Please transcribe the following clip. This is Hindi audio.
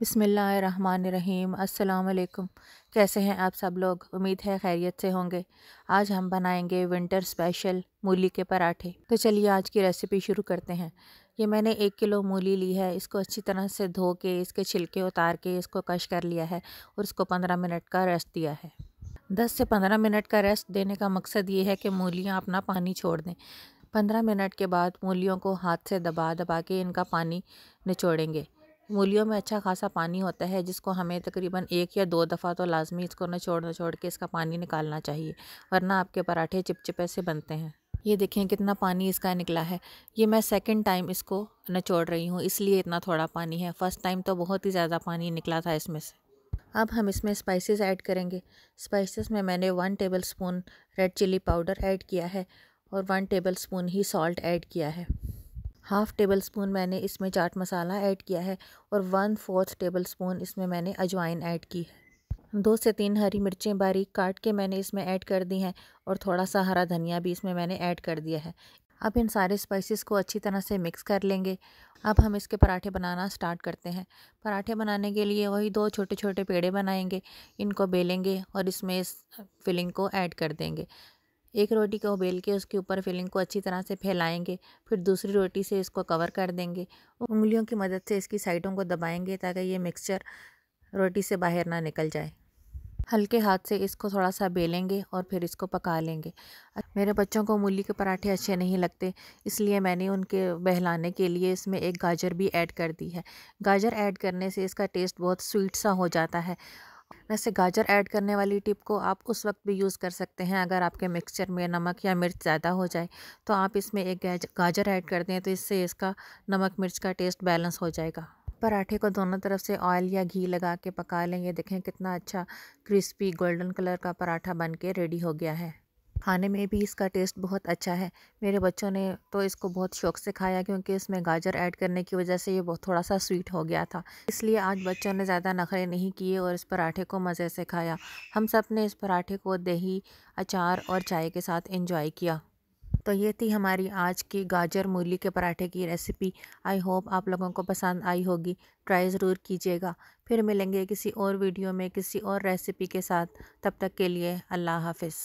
बिसमीम् अल्लाम कैसे हैं आप सब लोग उम्मीद है खैरियत से होंगे आज हम बनाएंगे विंटर स्पेशल मूली के पराठे तो चलिए आज की रेसिपी शुरू करते हैं ये मैंने एक किलो मूली ली है इसको अच्छी तरह से धो के इसके छिलके उतार के इसको कश कर लिया है और इसको पंद्रह मिनट का रेस्ट दिया है दस से पंद्रह मिनट का रेस्ट देने का मकसद ये है कि मूलियाँ अपना पानी छोड़ दें पंद्रह मिनट के बाद मूलियों को हाथ से दबा दबा के इनका पानी निचोड़ेंगे मूलियों में अच्छा खासा पानी होता है जिसको हमें तकरीबन एक या दो दफ़ा तो लाजमी इसको न छोड़ के इसका पानी निकालना चाहिए वरना आपके पराठे चिपचिपे से बनते हैं ये देखें कितना पानी इसका निकला है ये मैं सेकंड टाइम इसको नचोड़ रही हूँ इसलिए इतना थोड़ा पानी है फ़र्स्ट टाइम तो बहुत ही ज़्यादा पानी निकला था इसमें से अब हम इसमें स्पाइसेस ऐड करेंगे स्पाइसेस में मैंने one tablespoon red chilli powder add किया है और वन टेबल स्पून ही सॉल्ट ऐड किया है हाफ़ टेबल स्पून मैंने इसमें चाट मसाला ऐड किया है और वन फोर्थ टेबल स्पून इसमें मैंने अजवाइन ऐड की है दो से तीन हरी मिर्चें बारीक काट के मैंने इसमें ऐड कर दी हैं और थोड़ा सा हरा धनिया भी इसमें मैंने ऐड कर दिया है अब इन सारे स्पाइसेस को अच्छी तरह से मिक्स कर लेंगे अब हम इसके पराठे बनाना स्टार्ट करते हैं पराठे बनाने के लिए वही दो छोटे छोटे पेड़े बनाएंगे इनको बेलेंगे और इसमें इस फिलिंग को ऐड कर देंगे एक रोटी को बेल के उसके ऊपर फिलिंग को अच्छी तरह से फैलाएंगे फिर दूसरी रोटी से इसको कवर कर देंगे उंगलियों की मदद से इसकी साइडों को दबाएंगे ताकि ये मिक्सचर रोटी से बाहर ना निकल जाए हल्के हाथ से इसको थोड़ा सा बेलेंगे और फिर इसको पका लेंगे मेरे बच्चों को मूली के पराठे अच्छे नहीं लगते इसलिए मैंने उनके बहलाने के लिए इसमें एक गाजर भी ऐड कर दी है गाजर ऐड करने से इसका टेस्ट बहुत स्वीट सा हो जाता है वैसे गाजर ऐड करने वाली टिप को आप उस वक्त भी यूज़ कर सकते हैं अगर आपके मिक्सचर में नमक या मिर्च ज़्यादा हो जाए तो आप इसमें एक गाजर ऐड कर दें तो इससे इसका नमक मिर्च का टेस्ट बैलेंस हो जाएगा पराठे को दोनों तरफ से ऑयल या घी लगा के पका लें ये देखें कितना अच्छा क्रिस्पी गोल्डन कलर का पराठा बन के रेडी हो गया है खाने में भी इसका टेस्ट बहुत अच्छा है मेरे बच्चों ने तो इसको बहुत शौक से खाया क्योंकि इसमें गाजर ऐड करने की वजह से ये बहुत थोड़ा सा स्वीट हो गया था इसलिए आज बच्चों ने ज़्यादा नखरे नहीं किए और इस पराठे को मज़े से खाया हम सब ने इस पराठे को दही अचार और चाय के साथ इंजॉय किया तो ये थी हमारी आज की गाजर मूली के पराठे की रेसिपी आई होप आप लोगों को पसंद आई होगी ट्राई ज़रूर कीजिएगा फिर मिलेंगे किसी और वीडियो में किसी और रेसिपी के साथ तब तक के लिए अल्लाह हाफिज़